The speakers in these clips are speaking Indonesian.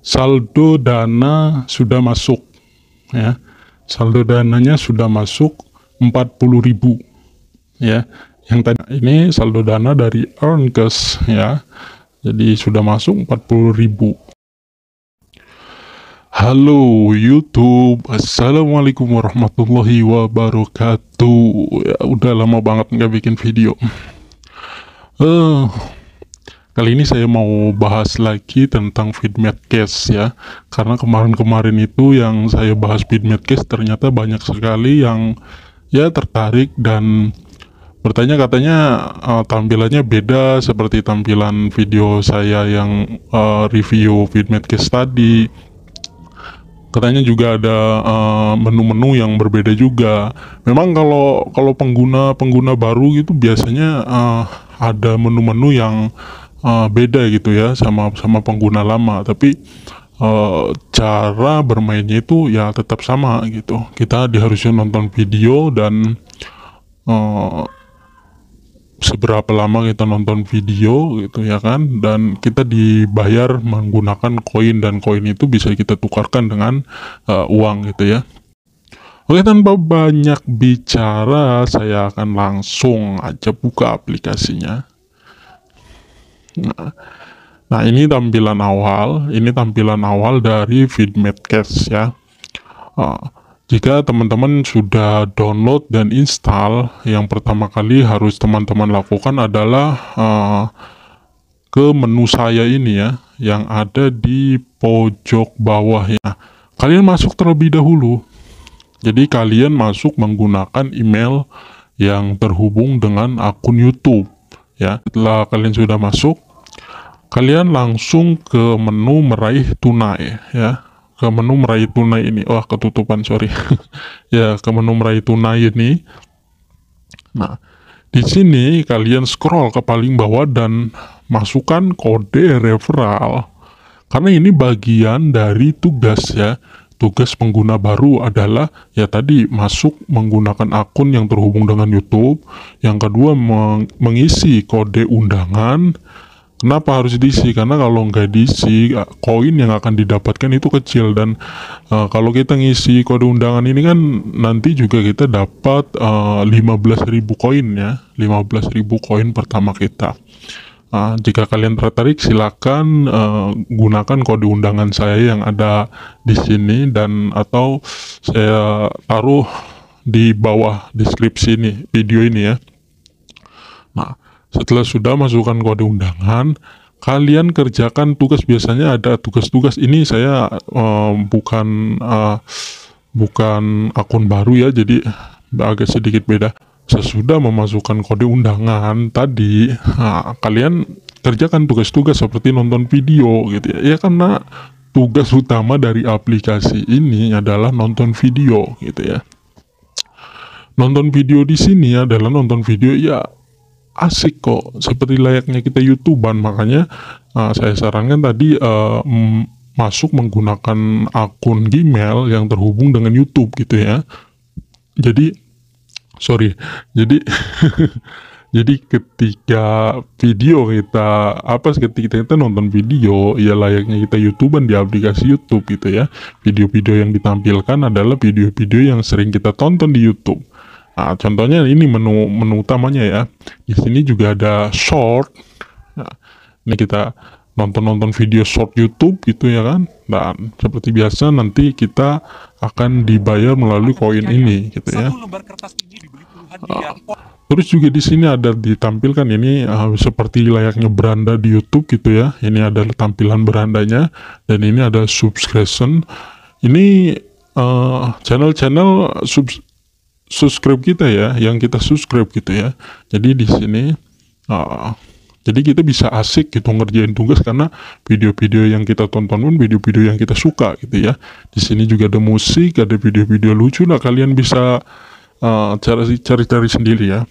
saldo dana sudah masuk ya saldo dananya sudah masuk 40.000 ya yang tadi ini saldo dana dari earn cash ya jadi sudah masuk 40.000 Halo YouTube, Assalamualaikum warahmatullahi wabarakatuh. Ya, udah lama banget nggak bikin video. Uh, Kali ini saya mau bahas lagi tentang feedback case ya, karena kemarin-kemarin itu yang saya bahas feedback case ternyata banyak sekali yang ya tertarik dan bertanya katanya uh, tampilannya beda seperti tampilan video saya yang uh, review feedback case tadi. Katanya juga ada eh, menu-menu uh, yang berbeda juga. Memang kalau kalau pengguna pengguna baru gitu biasanya uh, ada menu-menu yang Eh, beda gitu ya sama sama pengguna lama tapi uh, cara bermainnya itu ya tetap sama gitu kita diharusnya nonton video dan uh, seberapa lama kita nonton video gitu ya kan dan kita dibayar menggunakan koin dan koin itu bisa kita tukarkan dengan uh, uang gitu ya Oke tanpa banyak bicara saya akan langsung aja buka aplikasinya Nah, nah ini tampilan awal, ini tampilan awal dari Vidmed Cash ya. Uh, jika teman-teman sudah download dan install, yang pertama kali harus teman-teman lakukan adalah uh, ke menu saya ini ya, yang ada di pojok bawah ya. Kalian masuk terlebih dahulu. Jadi kalian masuk menggunakan email yang terhubung dengan akun YouTube ya. Setelah kalian sudah masuk, kalian langsung ke menu meraih tunai ya ke menu meraih tunai ini wah ketutupan sorry ya ke menu meraih tunai ini nah di sini kalian scroll ke paling bawah dan masukkan kode referral karena ini bagian dari tugas ya tugas pengguna baru adalah ya tadi masuk menggunakan akun yang terhubung dengan YouTube yang kedua meng mengisi kode undangan Kenapa harus diisi? Karena kalau nggak diisi, eh, koin yang akan didapatkan itu kecil dan uh, kalau kita ngisi kode undangan ini kan nanti juga kita dapat uh, eh, 15.000 koin ya, 15.000 koin pertama kita. Uh, jika kalian tertarik, silakan uh, gunakan kode undangan saya yang ada di sini dan atau saya taruh di bawah deskripsi ini video ini ya. Setelah sudah masukkan kode undangan, kalian kerjakan tugas biasanya ada tugas-tugas ini saya uh, bukan uh, bukan akun baru ya jadi agak sedikit beda sesudah memasukkan kode undangan tadi nah, kalian kerjakan tugas-tugas seperti nonton video gitu ya ya karena tugas utama dari aplikasi ini adalah nonton video gitu ya nonton video di sini adalah nonton video ya asik kok seperti layaknya kita youtuber makanya uh, saya sarankan tadi uh, masuk menggunakan akun Gmail yang terhubung dengan YouTube gitu ya jadi sorry jadi jadi ketika video kita apa ketika kita nonton video ya layaknya kita youtuber di aplikasi YouTube gitu ya video-video yang ditampilkan adalah video-video yang sering kita tonton di YouTube Nah, contohnya ini menu menu utamanya ya. Di sini juga ada short. Nah, ini kita nonton-nonton video short YouTube gitu ya kan. Dan nah, seperti biasa nanti kita akan dibayar melalui koin ini gitu ya. Ah. terus juga di sini ada ditampilkan ini uh, seperti layaknya beranda di YouTube gitu ya. Ini ada tampilan berandanya dan ini ada subscription. Ini ah, channel-channel uh, subscribe kita ya, yang kita subscribe gitu ya. Jadi di sini uh, jadi kita bisa asik gitu ngerjain tugas karena video-video yang kita tonton pun video-video yang kita suka gitu ya. Di sini juga ada musik, ada video-video lucu. Nah kalian bisa ah, cari cari-cari sendiri ya.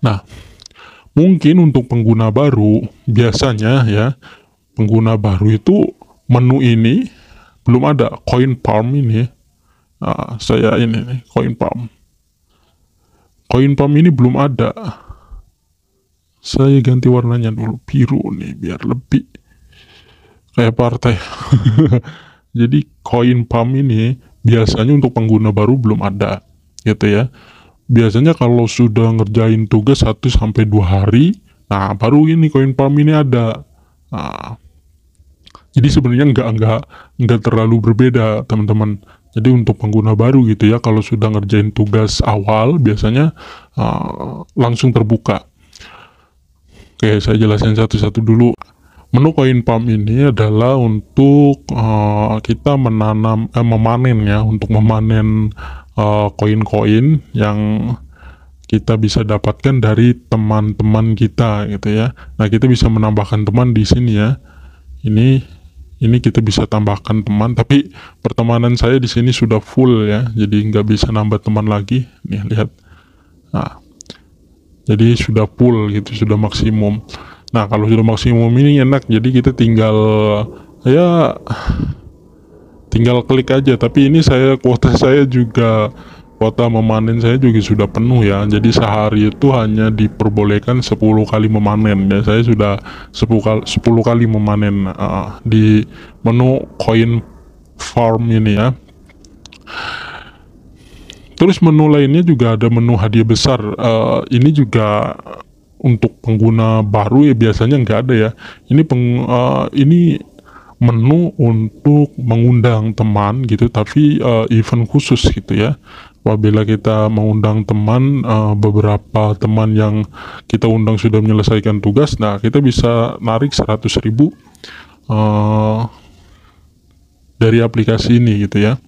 Nah mungkin untuk pengguna baru biasanya ya pengguna baru itu menu ini belum ada coin palm ini Nah, saya ini nih, koin pam Koin pam ini belum ada. Saya ganti warnanya dulu biru nih biar lebih kayak partai. Jadi koin pam ini biasanya untuk pengguna baru belum ada, gitu ya. Biasanya kalau sudah ngerjain tugas 1 sampai dua hari, nah baru ini koin pam ini ada. Nah, jadi sebenarnya nggak nggak nggak terlalu berbeda teman-teman jadi untuk pengguna baru gitu ya, kalau sudah ngerjain tugas awal biasanya uh, langsung terbuka. Oke, saya jelasin satu-satu dulu. Menu koin pump ini adalah untuk uh, kita menanam, eh, memanen ya, untuk memanen eh, koin-koin uh, yang kita bisa dapatkan dari teman-teman kita gitu ya. Nah, kita bisa menambahkan teman di sini ya. Ini ini kita bisa tambahkan teman tapi pertemanan saya di sini sudah full ya jadi nggak bisa nambah teman lagi nih lihat nah jadi sudah full gitu sudah maksimum nah kalau sudah maksimum ini enak jadi kita tinggal ya tinggal klik aja tapi ini saya kuota saya juga Kota memanen saya juga sudah penuh ya. Jadi sehari itu hanya diperbolehkan 10 kali memanen. Ya saya sudah 10 kali, 10 kali memanen uh, di menu coin farm ini ya. Terus menu lainnya juga ada menu hadiah besar. Uh, ini juga untuk pengguna baru ya biasanya nggak ada ya. Ini peng, uh, ini menu untuk mengundang teman gitu, tapi uh, event khusus gitu ya apabila kita mengundang teman uh, beberapa teman yang kita undang sudah menyelesaikan tugas nah kita bisa narik 100 ribu uh, dari aplikasi ini gitu ya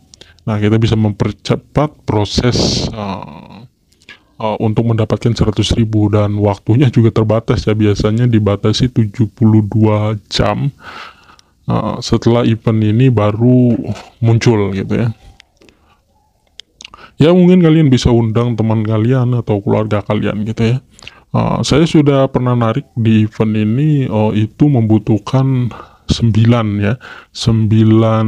nah kita bisa mempercepat proses uh, uh, untuk mendapatkan 100 ribu dan waktunya juga terbatas ya biasanya dibatasi 72 jam uh, setelah event ini baru muncul gitu ya ya mungkin kalian bisa undang teman kalian atau keluarga kalian gitu ya uh, saya sudah pernah narik di event ini oh, itu membutuhkan sembilan ya sembilan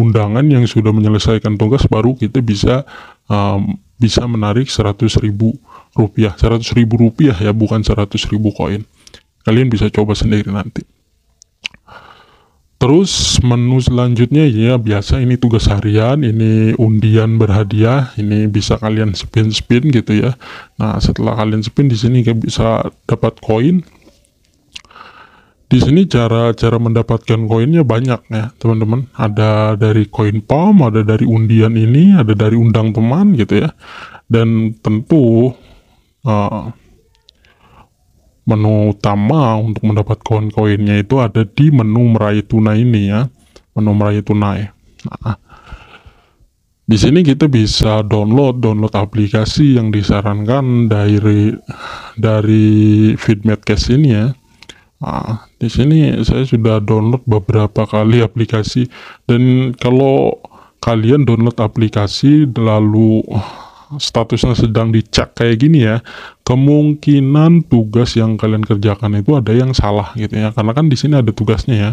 undangan yang sudah menyelesaikan tugas baru kita bisa um, bisa menarik seratus ribu rupiah seratus ribu rupiah ya bukan seratus ribu koin kalian bisa coba sendiri nanti Terus menu selanjutnya ya biasa ini tugas harian, ini undian berhadiah, ini bisa kalian spin-spin gitu ya. Nah setelah kalian spin di sini bisa dapat koin. Di sini cara cara mendapatkan koinnya banyak ya teman-teman. Ada dari koin palm, ada dari undian ini, ada dari undang teman gitu ya. Dan tentu uh, menu utama untuk mendapat koin-koinnya itu ada di menu meraih tunai ini ya menu meraih tunai ya. nah, di sini kita bisa download download aplikasi yang disarankan dari dari Feedmat Cash ini ya nah, di sini saya sudah download beberapa kali aplikasi dan kalau kalian download aplikasi lalu statusnya sedang dicek kayak gini ya kemungkinan tugas yang kalian kerjakan itu ada yang salah gitu ya karena kan di sini ada tugasnya ya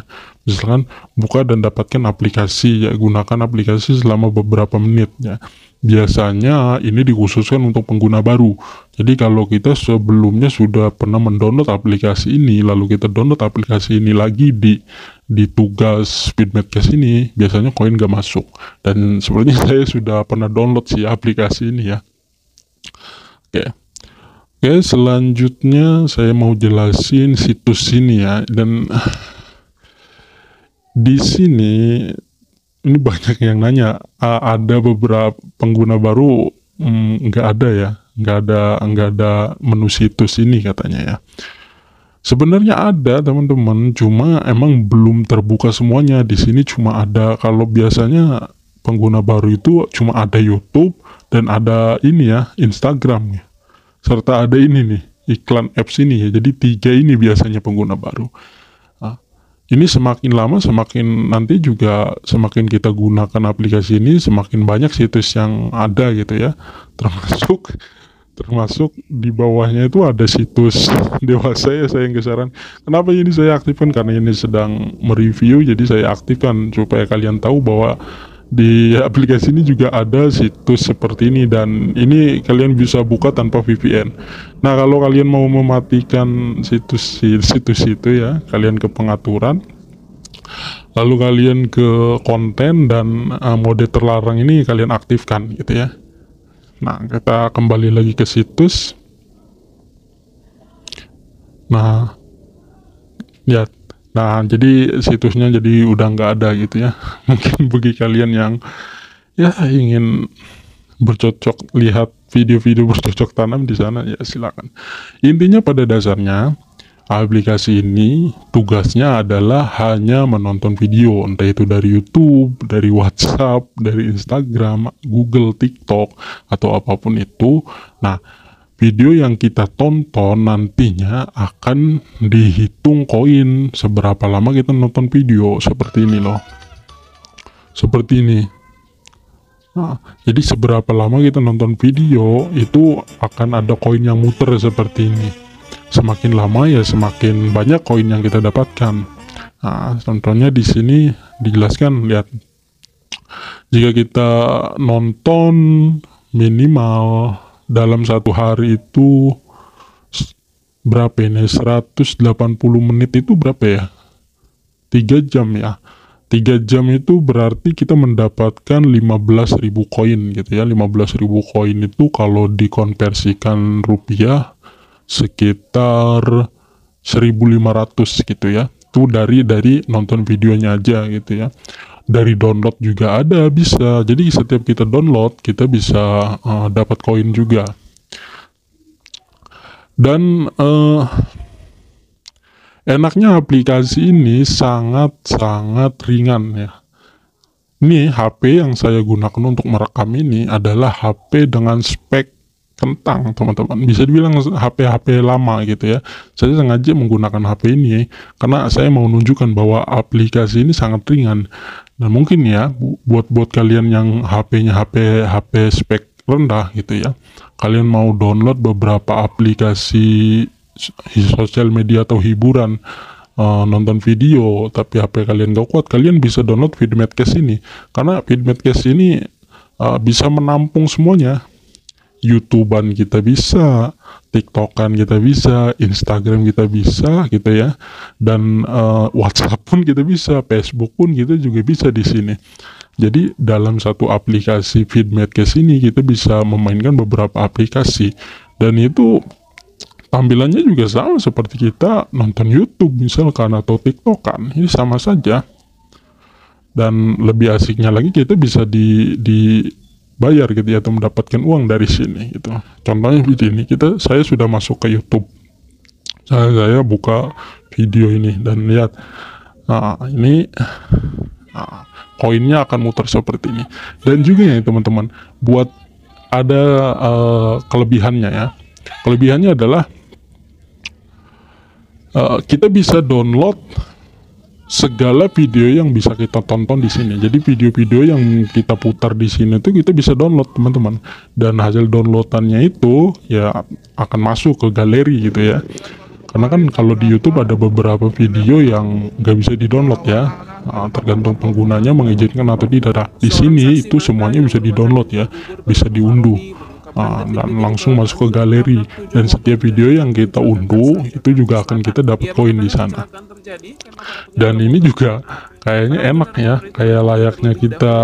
misalkan buka dan dapatkan aplikasi ya gunakan aplikasi selama beberapa menit ya biasanya ini dikhususkan untuk pengguna baru jadi kalau kita sebelumnya sudah pernah mendownload aplikasi ini lalu kita download aplikasi ini lagi di di tugas case ini biasanya koin gak masuk dan sebenarnya saya sudah pernah download si aplikasi ini ya oke okay. Oke, selanjutnya saya mau jelasin situs ini ya dan di sini ini banyak yang nanya ada beberapa pengguna baru hmm, nggak hmm, ada ya nggak ada nggak ada menu situs ini katanya ya sebenarnya ada teman-teman cuma emang belum terbuka semuanya di sini cuma ada kalau biasanya pengguna baru itu cuma ada YouTube dan ada ini ya Instagram ya serta ada ini nih iklan apps ini ya jadi tiga ini biasanya pengguna baru nah, ini semakin lama semakin nanti juga semakin kita gunakan aplikasi ini semakin banyak situs yang ada gitu ya termasuk termasuk di bawahnya itu ada situs dewasa ya saya yang kesaran kenapa ini saya aktifkan karena ini sedang mereview jadi saya aktifkan supaya kalian tahu bahwa di aplikasi ini juga ada situs seperti ini dan ini kalian bisa buka tanpa VPN. Nah, kalau kalian mau mematikan situs situs itu ya, kalian ke pengaturan lalu kalian ke konten dan uh, mode terlarang ini kalian aktifkan gitu ya. Nah, kita kembali lagi ke situs. Nah, lihat Nah, jadi situsnya jadi udah nggak ada gitu ya. Mungkin bagi kalian yang ya ingin bercocok lihat video-video bercocok tanam di sana ya silakan. Intinya pada dasarnya aplikasi ini tugasnya adalah hanya menonton video entah itu dari YouTube, dari WhatsApp, dari Instagram, Google, TikTok atau apapun itu. Nah, video yang kita tonton nantinya akan dihitung koin seberapa lama kita nonton video seperti ini loh seperti ini nah, jadi seberapa lama kita nonton video itu akan ada koin yang muter seperti ini semakin lama ya semakin banyak koin yang kita dapatkan nah contohnya di sini dijelaskan lihat jika kita nonton minimal dalam satu hari itu berapa ini 180 menit itu berapa ya 3 jam ya 3 jam itu berarti kita mendapatkan 15.000 koin gitu ya 15.000 koin itu kalau dikonversikan rupiah sekitar 1.500 gitu ya itu dari dari nonton videonya aja gitu ya dari download juga ada bisa jadi setiap kita download kita bisa uh, dapat koin juga dan uh, enaknya aplikasi ini sangat-sangat ringan ya ini HP yang saya gunakan untuk merekam ini adalah HP dengan spek kentang teman-teman bisa dibilang HP-HP lama gitu ya saya sengaja menggunakan HP ini karena saya mau menunjukkan bahwa aplikasi ini sangat ringan Nah mungkin ya buat buat kalian yang HP-nya HP HP spek rendah gitu ya, kalian mau download beberapa aplikasi sosial media atau hiburan uh, nonton video tapi HP kalian gak kuat, kalian bisa download Vidmetcast ini karena Vidmetcast ini uh, bisa menampung semuanya. YouTubean kita bisa, TikTokan kita bisa, Instagram kita bisa gitu ya. Dan uh, WhatsApp pun kita bisa, Facebook pun kita juga bisa di sini. Jadi dalam satu aplikasi Feedmate ke ini kita bisa memainkan beberapa aplikasi dan itu tampilannya juga sama seperti kita nonton YouTube misalkan atau Tiktokan, Ini sama saja. Dan lebih asiknya lagi kita bisa di di bayar gitu ya atau mendapatkan uang dari sini gitu contohnya video ini kita saya sudah masuk ke YouTube saya saya buka video ini dan lihat nah ini nah, koinnya akan muter seperti ini dan juga ya teman-teman buat ada uh, kelebihannya ya kelebihannya adalah uh, kita bisa download segala video yang bisa kita tonton di sini. Jadi video-video yang kita putar di sini itu kita bisa download teman-teman. Dan hasil downloadannya itu ya akan masuk ke galeri gitu ya. Karena kan kalau di YouTube ada beberapa video yang nggak bisa di download ya. Nah, tergantung penggunanya mengizinkan atau tidak. Di sini itu semuanya bisa di download ya, bisa diunduh. Ah, nah, dan langsung masuk ke galeri dan setiap video yang kita unduh itu juga akan kita dapat koin iya, di sana dan ini juga kayaknya enak ya kayak layaknya kita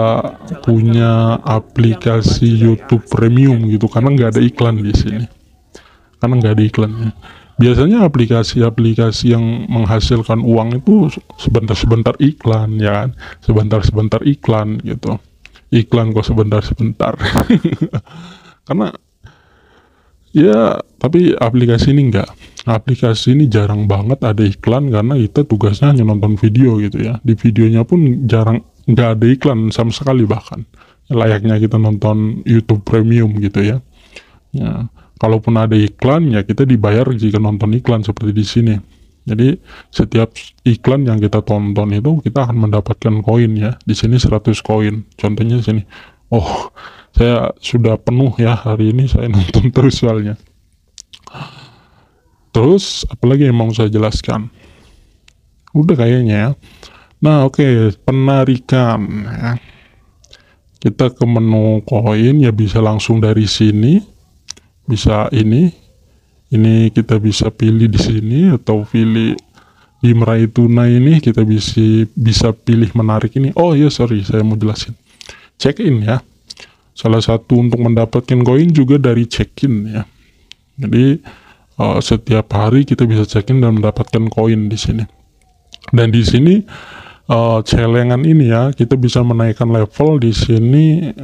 punya aplikasi YouTube Premium gitu karena nggak ada iklan di sini karena nggak ada iklannya biasanya aplikasi-aplikasi yang menghasilkan uang itu sebentar-sebentar iklan ya kan sebentar-sebentar iklan gitu iklan kok sebentar-sebentar karena ya tapi aplikasi ini enggak aplikasi ini jarang banget ada iklan karena kita tugasnya hanya nonton video gitu ya di videonya pun jarang enggak ada iklan sama sekali bahkan layaknya kita nonton YouTube Premium gitu ya ya kalaupun ada iklan ya kita dibayar jika nonton iklan seperti di sini jadi setiap iklan yang kita tonton itu kita akan mendapatkan koin ya di sini 100 koin contohnya di sini oh saya sudah penuh ya hari ini saya nonton terus soalnya terus apalagi yang mau saya jelaskan udah kayaknya ya nah oke okay, penarikan ya kita ke menu koin ya bisa langsung dari sini bisa ini ini kita bisa pilih di sini atau pilih di meraih tunai ini kita bisa bisa pilih menarik ini oh ya sorry saya mau jelasin check in ya Salah satu untuk mendapatkan koin juga dari check-in ya. Jadi uh, setiap hari kita bisa check-in dan mendapatkan koin di sini. Dan di sini uh, celengan ini ya kita bisa menaikkan level di sini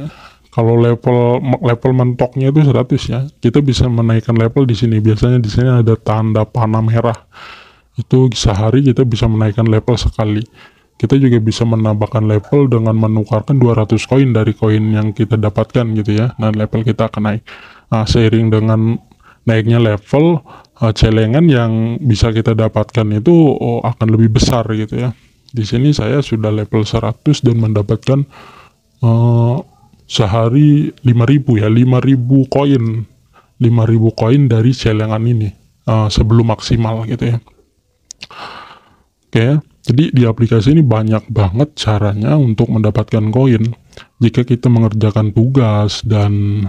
kalau level level mentoknya itu 100 ya kita bisa menaikkan level di sini biasanya di sini ada tanda panah merah itu sehari kita bisa menaikkan level sekali kita juga bisa menambahkan level dengan menukarkan 200 koin dari koin yang kita dapatkan gitu ya nah level kita akan naik nah, seiring dengan naiknya level uh, celengan yang bisa kita dapatkan itu oh, akan lebih besar gitu ya di sini saya sudah level 100 dan mendapatkan uh, sehari 5000 ya 5000 koin 5000 koin dari celengan ini uh, sebelum maksimal gitu ya oke okay. Ya. Jadi di aplikasi ini banyak banget caranya untuk mendapatkan koin. Jika kita mengerjakan tugas dan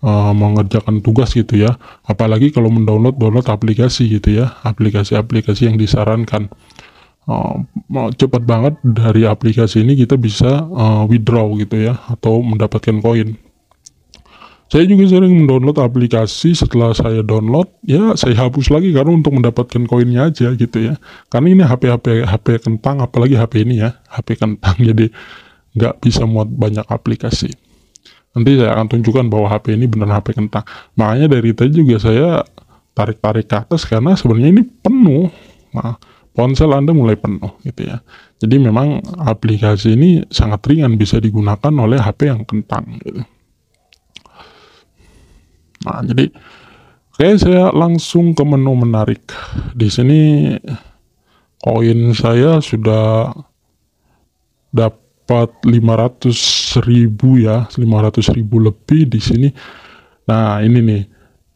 uh, mengerjakan tugas gitu ya, apalagi kalau mendownload download aplikasi gitu ya, aplikasi-aplikasi yang disarankan. Uh, cepat banget dari aplikasi ini kita bisa uh, withdraw gitu ya atau mendapatkan koin saya juga sering mendownload aplikasi setelah saya download, ya saya hapus lagi karena untuk mendapatkan koinnya aja gitu ya. Karena ini HP HP HP kentang, apalagi HP ini ya, HP kentang jadi nggak bisa muat banyak aplikasi. Nanti saya akan tunjukkan bahwa HP ini benar HP kentang. Makanya dari tadi juga saya tarik-tarik ke atas karena sebenarnya ini penuh. Nah, ponsel Anda mulai penuh gitu ya. Jadi memang aplikasi ini sangat ringan bisa digunakan oleh HP yang kentang gitu. Nah, jadi oke saya langsung ke menu menarik. Di sini koin saya sudah dapat ratus ribu ya, ratus ribu lebih di sini. Nah, ini nih.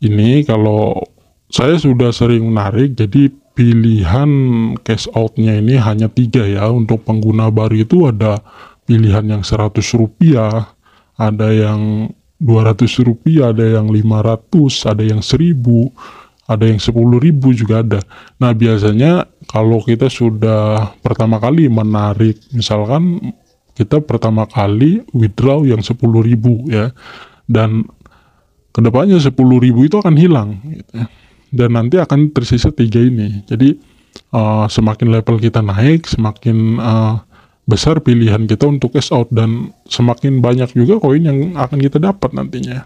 Ini kalau saya sudah sering menarik, jadi pilihan cash outnya ini hanya tiga ya untuk pengguna baru itu ada pilihan yang 100 rupiah ada yang 200 rupiah, ada yang 500, ada yang 1000, ada yang 10 ribu juga ada. Nah biasanya kalau kita sudah pertama kali menarik, misalkan kita pertama kali withdraw yang 10 ribu ya, dan kedepannya 10 ribu itu akan hilang. Gitu. Dan nanti akan tersisa tiga ini. Jadi uh, semakin level kita naik, semakin uh, besar pilihan kita untuk cash out dan semakin banyak juga koin yang akan kita dapat nantinya.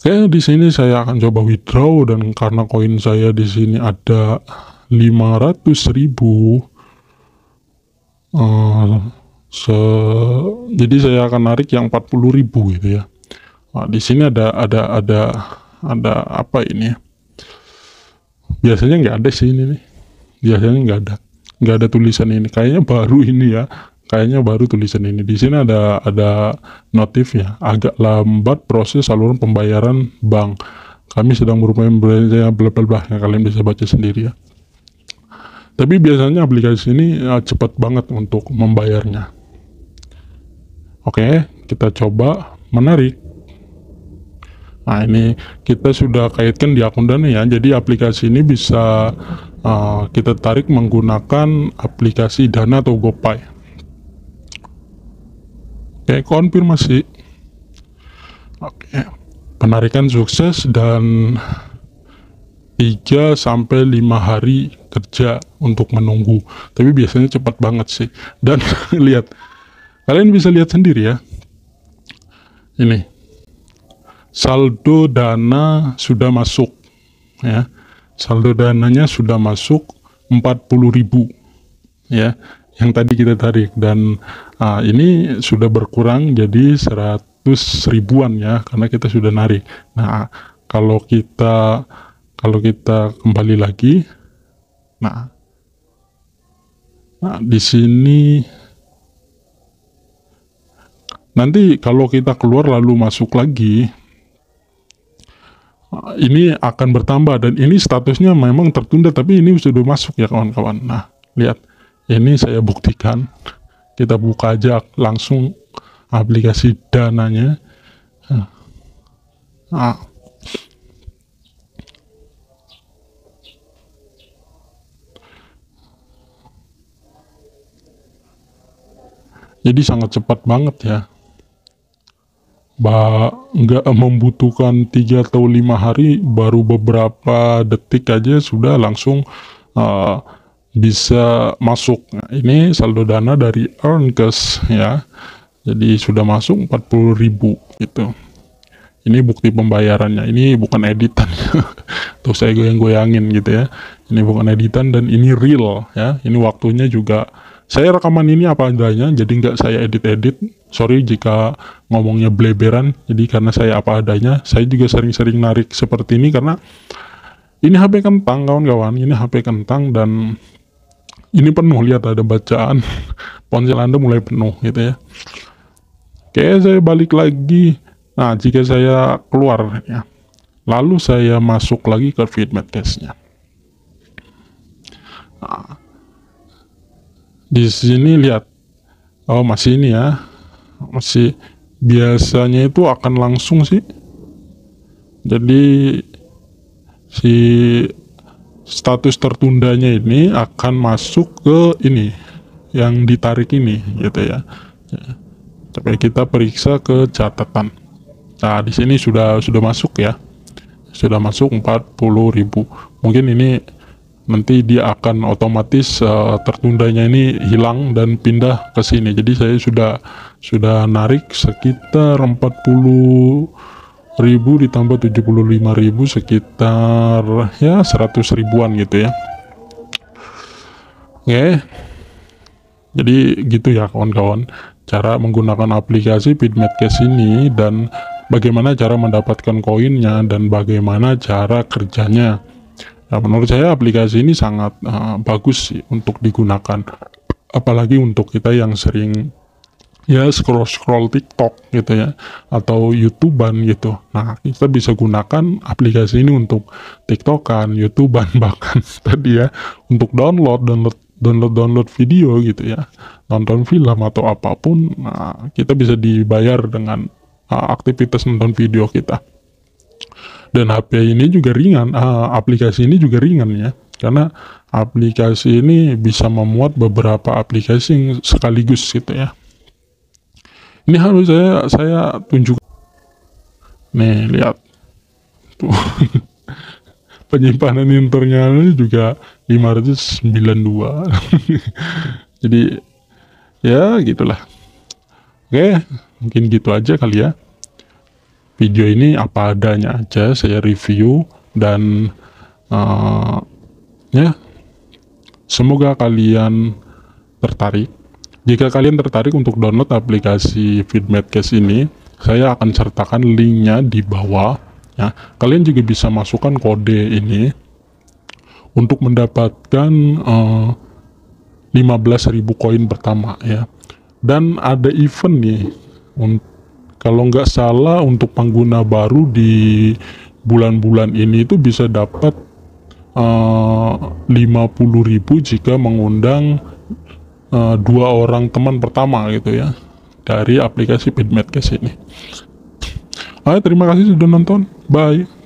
Oke, di sini saya akan coba withdraw dan karena koin saya di sini ada 500 ribu uh, se jadi saya akan narik yang 40 ribu gitu ya nah, di sini ada ada ada ada apa ini ya? biasanya nggak ada sih ini nih biasanya nggak ada nggak ada tulisan ini kayaknya baru ini ya kayaknya baru tulisan ini di sini ada ada notif ya agak lambat proses saluran pembayaran bank kami sedang berupaya membelanjakan bla bla yang kalian bisa baca sendiri ya tapi biasanya aplikasi ini ya, cepat banget untuk membayarnya oke kita coba menarik Nah ini kita sudah kaitkan di akun Dana ya. Jadi aplikasi ini bisa uh, kita tarik menggunakan aplikasi Dana atau GoPay. Oke, konfirmasi. Oke, penarikan sukses dan 3 sampai 5 hari kerja untuk menunggu. Tapi biasanya cepat banget sih. Dan lihat, kalian bisa lihat sendiri ya. Ini saldo dana sudah masuk ya saldo dananya sudah masuk 40.000 ya yang tadi kita tarik dan uh, ini sudah berkurang jadi 100 ribuan ya karena kita sudah narik nah kalau kita kalau kita kembali lagi nah nah di sini nanti kalau kita keluar lalu masuk lagi ini akan bertambah dan ini statusnya memang tertunda tapi ini sudah masuk ya kawan-kawan nah lihat ini saya buktikan kita buka aja langsung aplikasi dananya nah. Ah. jadi sangat cepat banget ya mbak nggak membutuhkan tiga atau lima hari baru beberapa detik aja sudah langsung uh, bisa masuk nah, ini saldo dana dari earn cash ya jadi sudah masuk ribu gitu ini bukti pembayarannya ini bukan editan tuh saya goyang-goyangin gitu ya ini bukan editan dan ini real ya ini waktunya juga saya rekaman ini apa adanya, jadi nggak saya edit-edit. Sorry jika ngomongnya bleberan, jadi karena saya apa adanya. Saya juga sering-sering narik seperti ini karena ini HP kentang kawan-kawan, ini HP kentang dan ini penuh lihat ada bacaan ponsel Anda mulai penuh gitu ya. Oke, saya balik lagi. Nah, jika saya keluar ya. Lalu saya masuk lagi ke case nya Nah, di sini lihat oh masih ini ya masih biasanya itu akan langsung sih jadi si status tertundanya ini akan masuk ke ini yang ditarik ini gitu ya tapi kita periksa ke catatan nah di sini sudah sudah masuk ya sudah masuk 40.000 mungkin ini nanti dia akan otomatis uh, tertundanya ini hilang dan pindah ke sini. Jadi saya sudah sudah narik sekitar 40.000 ribu ditambah 75.000 ribu sekitar ya 100 ribuan gitu ya. Oke. Okay. Jadi gitu ya kawan-kawan cara menggunakan aplikasi Bitmap Cash ini dan bagaimana cara mendapatkan koinnya dan bagaimana cara kerjanya. Nah, menurut saya aplikasi ini sangat uh, bagus sih untuk digunakan, apalagi untuk kita yang sering ya scroll scroll TikTok gitu ya atau YouTubean gitu. Nah kita bisa gunakan aplikasi ini untuk TikTokan, YouTubean bahkan tadi ya untuk download download download download video gitu ya nonton film atau apapun nah, kita bisa dibayar dengan uh, aktivitas nonton video kita dan HP ini juga ringan uh, aplikasi ini juga ringan ya karena aplikasi ini bisa memuat beberapa aplikasi sekaligus gitu ya ini harus saya saya tunjuk nih lihat tuh penyimpanan internalnya juga 592 jadi ya gitulah oke mungkin gitu aja kali ya video ini apa adanya aja saya review dan uh, ya semoga kalian tertarik jika kalian tertarik untuk download aplikasi case ini saya akan sertakan linknya di bawah ya kalian juga bisa masukkan kode ini untuk mendapatkan uh, eh, 15.000 koin pertama ya dan ada event nih untuk kalau nggak salah untuk pengguna baru di bulan-bulan ini itu bisa dapat eh, uh, 50.000 jika mengundang uh, dua orang teman pertama gitu ya dari aplikasi Bitmedcast ini. sini. terima kasih sudah nonton. Bye.